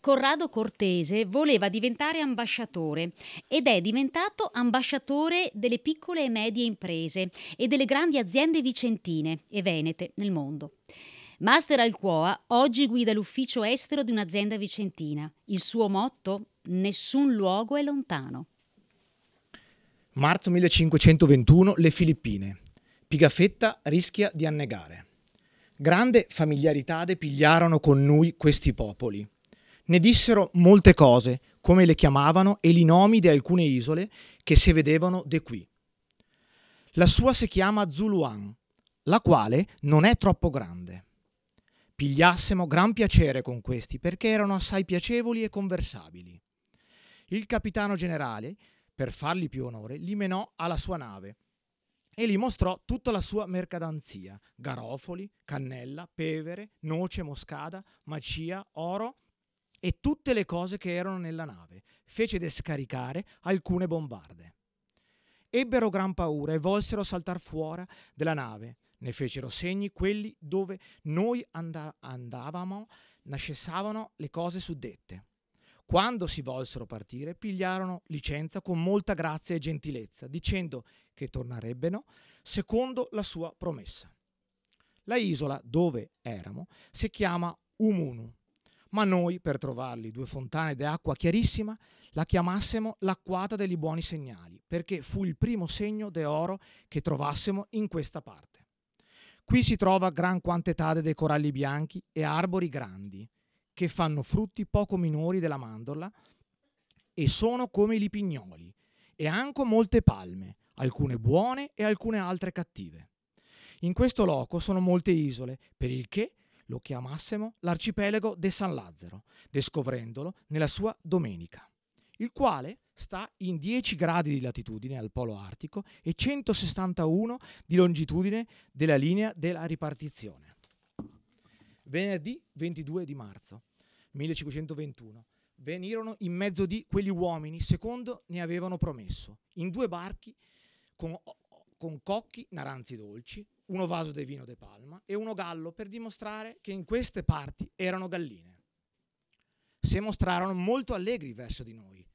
Corrado Cortese voleva diventare ambasciatore ed è diventato ambasciatore delle piccole e medie imprese e delle grandi aziende vicentine e venete nel mondo. Master Alcuoa oggi guida l'ufficio estero di un'azienda vicentina. Il suo motto? Nessun luogo è lontano. Marzo 1521, le Filippine. Pigafetta rischia di annegare. Grande familiarità depigliarono con noi questi popoli. Ne dissero molte cose, come le chiamavano, e i nomi di alcune isole che si vedevano de qui. La sua si chiama Zuluan, la quale non è troppo grande. Pigliassemo gran piacere con questi, perché erano assai piacevoli e conversabili. Il capitano generale, per fargli più onore, li menò alla sua nave, e gli mostrò tutta la sua mercadanzia, garofoli, cannella, pevere, noce moscada, macia, oro e tutte le cose che erano nella nave, fece descaricare alcune bombarde. Ebbero gran paura e volsero saltar fuori della nave, ne fecero segni quelli dove noi and- andavamo, nascessavano le cose suddette. Quando si volsero partire, pigliarono licenza con molta grazia e gentilezza, dicendo che tornarebbero secondo la sua promessa. La isola dove eramo si chiama Umunu, ma noi per trovarli due fontane d'acqua chiarissima la chiamassimo l'acquata degli buoni segnali, perché fu il primo segno d'oro che trovassimo in questa parte. Qui si trova gran quantità dei coralli bianchi e arbori grandi, che fanno frutti poco minori della mandorla e sono come i lipignoli, e anche molte palme, alcune buone e alcune altre cattive. In questo loco sono molte isole, per il che lo chiamassimo l'arcipelago de San Lazzaro, descovrendolo nella sua domenica, il quale sta in 10 gradi di latitudine al polo artico e 161 di longitudine della linea della ripartizione. Venerdì 22 di marzo 1521 venirono in mezzo di quegli uomini, secondo ne avevano promesso, in due barchi con, con cocchi, naranzi dolci, uno vaso di vino de palma e uno gallo per dimostrare che in queste parti erano galline. Si mostrarono molto allegri verso di noi.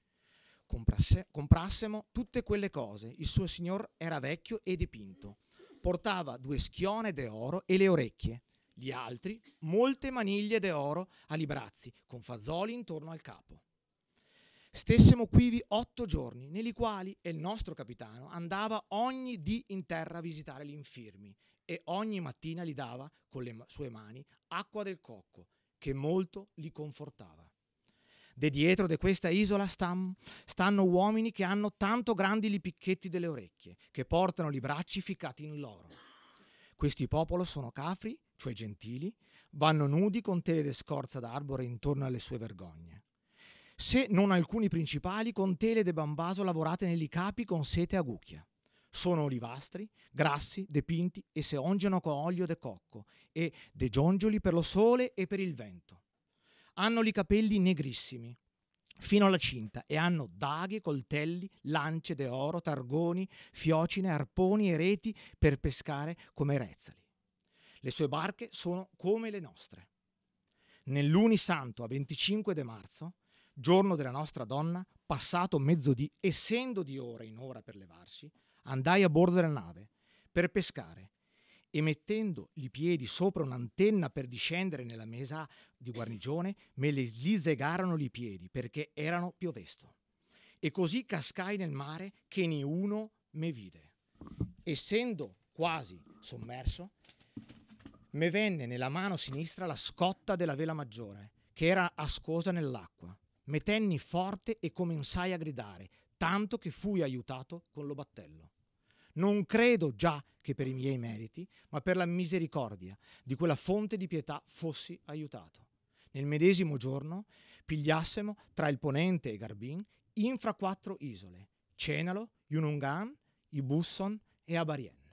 Comprasse, comprassemo tutte quelle cose. Il suo signor era vecchio e dipinto. Portava due schione de oro e le orecchie. Gli altri, molte maniglie de oro a librazzi, con fazzoli intorno al capo. Stessimo quivi otto giorni, nei quali il nostro capitano andava ogni dì in terra a visitare gli infirmi e ogni mattina gli dava, con le sue mani, acqua del cocco, che molto li confortava. De dietro de questa isola stan, stanno uomini che hanno tanto grandi li picchetti delle orecchie, che portano i bracci ficcati in loro. Questi popolo sono cafri, cioè gentili, vanno nudi con tele de scorza d'arbore intorno alle sue vergogne se non alcuni principali, con tele de bambaso lavorate negli capi con sete a gucchia. Sono olivastri, grassi, depinti e se ongiano con olio de cocco e de giongioli per lo sole e per il vento. Hanno i capelli negrissimi, fino alla cinta e hanno daghe, coltelli, lance de oro, targoni, fiocine, arponi e reti per pescare come rezzali. Le sue barche sono come le nostre. Nell'Unisanto a 25 de marzo Giorno della nostra donna, passato mezzodì, essendo di ora in ora per levarsi, andai a bordo della nave per pescare e mettendo i piedi sopra un'antenna per discendere nella mesa di guarnigione, me le slizzegarono i piedi perché erano piovesto. E così cascai nel mare che né uno me vide. Essendo quasi sommerso, me venne nella mano sinistra la scotta della vela maggiore, che era ascosa nell'acqua Me tenni forte e cominciai a gridare, tanto che fui aiutato con lo battello. Non credo già che per i miei meriti, ma per la misericordia di quella fonte di pietà fossi aiutato. Nel medesimo giorno pigliassemo tra il Ponente e Garbin infra quattro isole, Cenalo, Yunungan, Ibusson e Abarien.